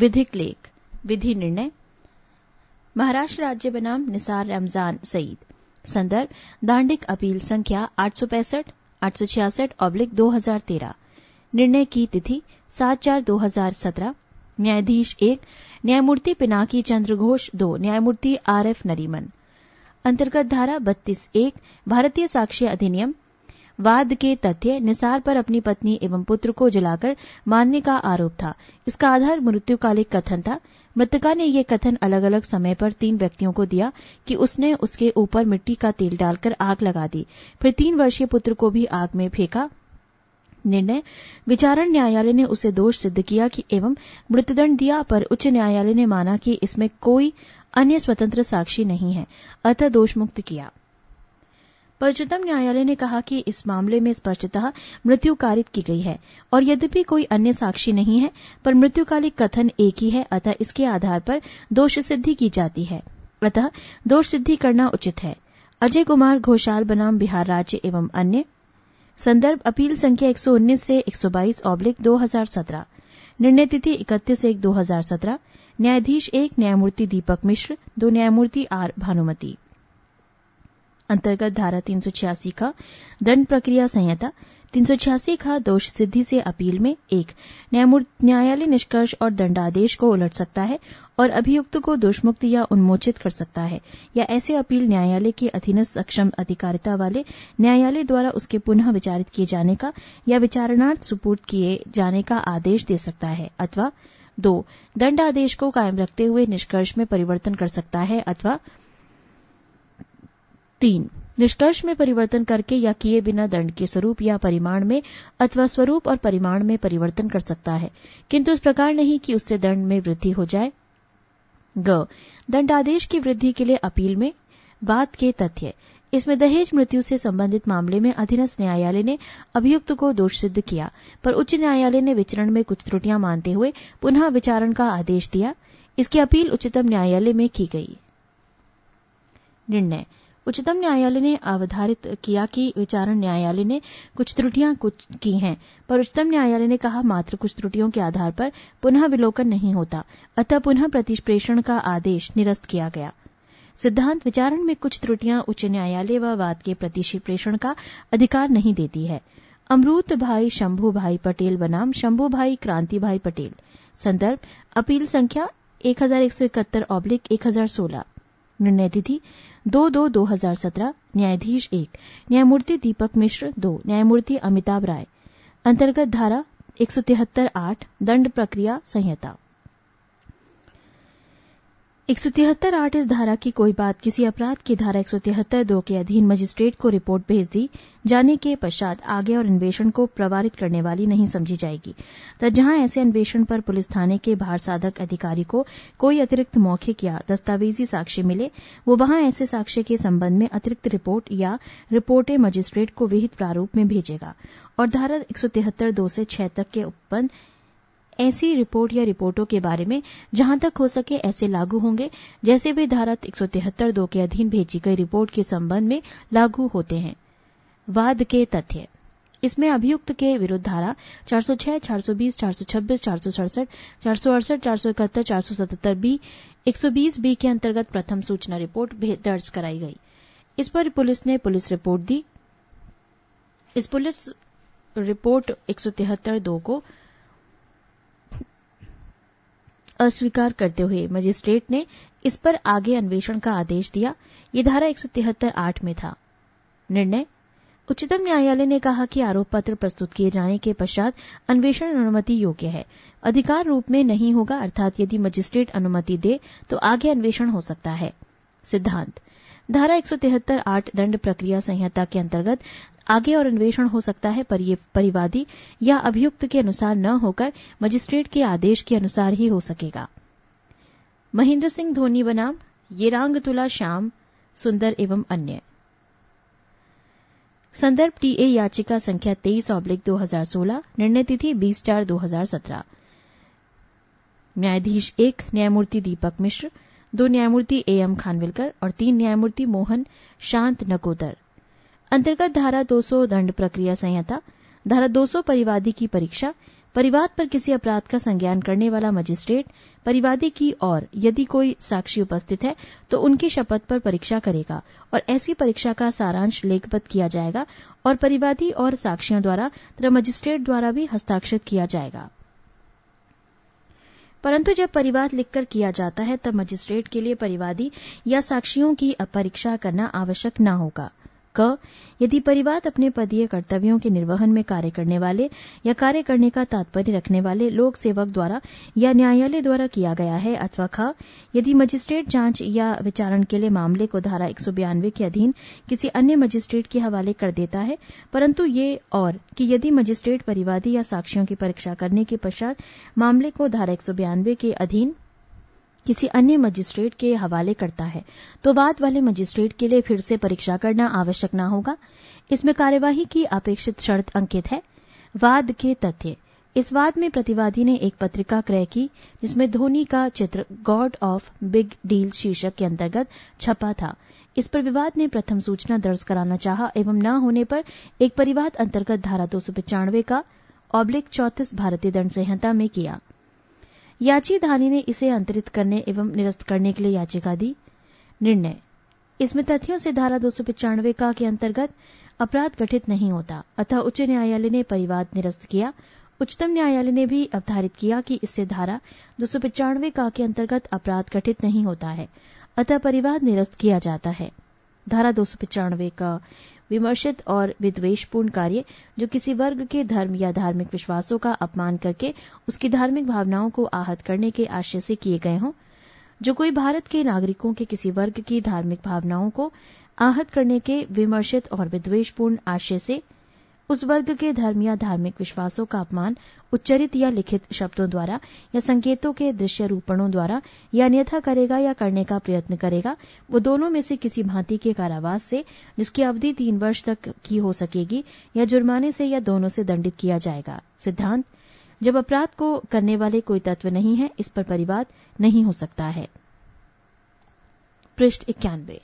विधिक लेख विधि निर्णय महाराष्ट्र राज्य बनाम निसार रमजान सईद संदर्भ दांडिक अपील संख्या आठ सौ पैंसठ आठ सौ छियासठ दो हजार तेरह निर्णय की तिथि सात चार दो हजार सत्रह न्यायाधीश एक न्यायमूर्ति पिनाकी चंद्रघोष दो न्यायमूर्ति आर एफ नरीमन अंतर्गत धारा बत्तीस एक भारतीय साक्ष्य अधिनियम वाद के तथ्य निसार पर अपनी पत्नी एवं पुत्र को जलाकर मारने का आरोप था इसका आधार मृत्युकालिक कथन था मृतका ने यह कथन अलग अलग समय पर तीन व्यक्तियों को दिया कि उसने उसके ऊपर मिट्टी का तेल डालकर आग लगा दी फिर तीन वर्षीय पुत्र को भी आग में फेंका निर्णय विचारण न्यायालय ने उसे दोष सिद्ध किया कि एवं मृत्युदंड दिया पर उच्च न्यायालय ने माना कि इसमें कोई अन्य स्वतंत्र साक्षी नहीं है अतः दोषमुक्त किया पर उच्चतम न्यायालय ने कहा कि इस मामले में स्पष्टतः मृत्यु कारित की गई है और यद्यपि कोई अन्य साक्षी नहीं है पर मृत्युकालिक कथन एक ही है अतः इसके आधार पर दोष सिद्धि की जाती है अतः दोष सिद्धि करना उचित है अजय कुमार घोषाल बनाम बिहार राज्य एवं अन्य संदर्भ अपील संख्या 119 से 122 ऑब्लिक 2017 निर्णय तिथि 31 एक 2017 न्यायाधीश एक न्यायमूर्ति दीपक मिश्र दो न्यायमूर्ति आर भानुमति अंतर्गत धारा तीन का दंड प्रक्रिया संहिता छियासी का दोष सिद्धि से अपील में एक न्यायालय निष्कर्ष और दंडादेश को उलट सकता है और अभियुक्त को दोषमुक्त या उन्मोचित कर सकता है या ऐसे अपील न्यायालय के अधीन सक्षम अधिकारिता वाले न्यायालय द्वारा उसके पुनः विचारित किए जाने का या विचारणार्थ सुपूर्द किए जाने का आदेश दे सकता है अथवा दो दंडादेश को कायम रखते हुए निष्कर्ष में परिवर्तन कर सकता है अथवा तीन निष्कर्ष में परिवर्तन करके या किए बिना दंड के स्वरूप या परिमाण में अथवा स्वरूप और परिमाण में परिवर्तन कर सकता है किंतु इस प्रकार नहीं कि उससे दंड में वृद्धि हो जाए ग दंडादेश की वृद्धि के लिए अपील में बात के तथ्य इसमें दहेज मृत्यु से संबंधित मामले में अधीनस्थ न्यायालय ने अभियुक्त को दोष सिद्ध किया पर उच्च न्यायालय ने विचरण में कुछ त्रुटियां मानते हुए पुनः विचारण का आदेश दिया इसकी अपील उच्चतम न्यायालय में की गई निर्णय उच्चतम न्यायालय ने अवधारित किया कि विचारण न्यायालय ने कुछ त्रुटियां कुछ की हैं पर उच्चतम न्यायालय ने कहा मात्र कुछ त्रुटियों के आधार पर पुनः विलोकन नहीं होता अतः पुनः प्रतिप्रेषण का आदेश निरस्त किया गया सिद्धांत विचारण में कुछ त्रुटियां उच्च न्यायालय व वाद के प्रतिप्रेषण का अधिकार नहीं देती है अमृत भाई शंभू भाई पटेल बनाम शंभू भाई क्रांति भाई पटेल संदर्भ अपील संख्या एक हजार एक सौ इकहत्तर ऑब्लिक एक हजार सोलह निर्णय तिथि दो दो दो हजार सत्रह न्यायाधीश एक न्यायमूर्ति दीपक मिश्र दो न्यायमूर्ति अमिताभ राय अंतर्गत धारा एक सौ तिहत्तर आठ दंड प्रक्रिया संहिता एक सौ तिहत्तर आठ इस धारा की कोई बात किसी अपराध की धारा एक सौ तिहत्तर दो के अधीन मजिस्ट्रेट को रिपोर्ट भेज दी जाने के पश्चात आगे और अन्वेषण को प्रवारित करने वाली नहीं समझी जाएगी तथा तो जहां ऐसे अन्वेषण पर पुलिस थाने के भार साधक अधिकारी को कोई अतिरिक्त मौखिक या दस्तावेजी साक्ष्य मिले वो वहां ऐसे साक्ष्य के संबंध में अतिरिक्त रिपोर्ट या रिपोर्टें मजिस्ट्रेट को विहित प्रारूप में भेजेगा और धारा एक सौ तिहत्तर दो से छह तक के उपबंध ऐसी रिपोर्ट या रिपोर्टों के बारे में जहां तक हो सके ऐसे लागू होंगे जैसे वे धारा एक सौ तिहत्तर दो के अधीन भेजी गई रिपोर्ट के संबंध में लागू होते हैं वाद के तथ्य इसमें अभियुक्त के विरुद्ध धारा 406, 420, 426, 467, 468, 471, 477 बी 120 बी के अंतर्गत प्रथम सूचना रिपोर्ट दर्ज कराई गई इस पर पुलिस ने पुलिस रिपोर्ट दी इस पुलिस रिपोर्ट एक सौ तिहत्तर दो को अस्वीकार करते हुए मजिस्ट्रेट ने इस पर आगे अन्वेषण का आदेश दिया ये धारा एक आठ में था निर्णय उच्चतम न्यायालय ने कहा कि आरोप पत्र प्रस्तुत किए जाने के पश्चात अन्वेषण अनुमति योग्य है अधिकार रूप में नहीं होगा अर्थात यदि मजिस्ट्रेट अनुमति दे तो आगे अन्वेषण हो सकता है सिद्धांत धारा एक आठ दंड प्रक्रिया संहिता के अंतर्गत आगे और अन्वेषण हो सकता है पर ये परिवादी या अभियुक्त के अनुसार न होकर मजिस्ट्रेट के आदेश के अनुसार ही हो सकेगा महेंद्र सिंह धोनी बनाम येरांग तुला श्याम सुंदर एवं अन्य संदर्भ टीए याचिका संख्या तेईस ऑब्लिक दो हजार सोलह निर्णय तिथि बीस चार दो हजार सत्रह न्यायाधीश एक न्यायमूर्ति दीपक मिश्र दो न्यायमूर्ति ए एम खानविलकर और तीन न्यायमूर्ति मोहन शांत नकोदर अंतर्गत धारा 200 दंड प्रक्रिया संहिता धारा 200 परिवादी की परीक्षा परिवाद पर किसी अपराध का संज्ञान करने वाला मजिस्ट्रेट परिवादी की और यदि कोई साक्षी उपस्थित है तो उनकी शपथ पर परीक्षा करेगा और ऐसी परीक्षा का सारांश लेखबद्ध किया जाएगा और परिवादी और साक्षियों द्वारा तथा मजिस्ट्रेट द्वारा भी हस्ताक्षर किया जाएगा परंतु जब परिवाद लिखकर किया जाता है तब मजिस्ट्रेट के लिए परिवादी या साक्षियों की परीक्षा करना आवश्यक न होगा क यदि परिवाद अपने पदीय कर्तव्यों के निर्वहन में कार्य करने वाले या कार्य करने का तात्पर्य रखने वाले लोक सेवक द्वारा या न्यायालय द्वारा किया गया है अथवा ख यदि मजिस्ट्रेट जांच या विचारण के लिए मामले को धारा एक के अधीन किसी अन्य मजिस्ट्रेट के हवाले कर देता है परन्तु ये और कि यदि मजिस्ट्रेट परिवादी या साक्षियों की परीक्षा करने के पश्चात मामले को धारा एक के अधीन किसी अन्य मजिस्ट्रेट के हवाले करता है तो बाद वाले मजिस्ट्रेट के लिए फिर से परीक्षा करना आवश्यक न होगा इसमें कार्यवाही की अपेक्षित शर्त अंकित है वाद के तथ्य इस वाद में प्रतिवादी ने एक पत्रिका क्रय की जिसमें धोनी का चित्र गॉड ऑफ बिग डील शीर्षक के अंतर्गत छपा था इस पर विवाद ने प्रथम सूचना दर्ज कराना चाहा एवं न होने पर एक परिवाद अंतर्गत धारा दो का ऑब्लिक चौतीस भारतीय दंड संहिता में किया याची धानी ने इसे अंतरित करने एवं निरस्त करने के लिए याचिका दी निर्णय इसमें तथ्यों से धारा दो का के अंतर्गत अपराध गठित नहीं होता अतः उच्च न्यायालय ने परिवाद निरस्त किया उच्चतम न्यायालय ने भी अवधारित किया कि इससे धारा दो का के अंतर्गत अपराध गठित नहीं होता है अतः परिवाद निरस्त किया जाता है धारा दो का विमर्शित और विद्वेषपूर्ण कार्य जो किसी वर्ग के धर्म या धार्मिक विश्वासों का अपमान करके उसकी धार्मिक भावनाओं को आहत करने के आशय से किए गए हों जो कोई भारत के नागरिकों के किसी वर्ग की धार्मिक भावनाओं को आहत करने के विमर्शित और विद्वेषपूर्ण आशय से उस वर्ग के धर्म या धार्मिक विश्वासों का अपमान उच्चरित या लिखित शब्दों द्वारा या संकेतों के दृश्य रूपणों द्वारा या अन्यथा करेगा या करने का प्रयत्न करेगा वो दोनों में से किसी भांति के कारावास से जिसकी अवधि तीन वर्ष तक की हो सकेगी या जुर्माने से या दोनों से दंडित किया जाएगा सिद्धांत जब अपराध को करने वाले कोई तत्व नहीं है इस पर परिवाद नहीं हो सकता है पृष्ठ इक्यानवे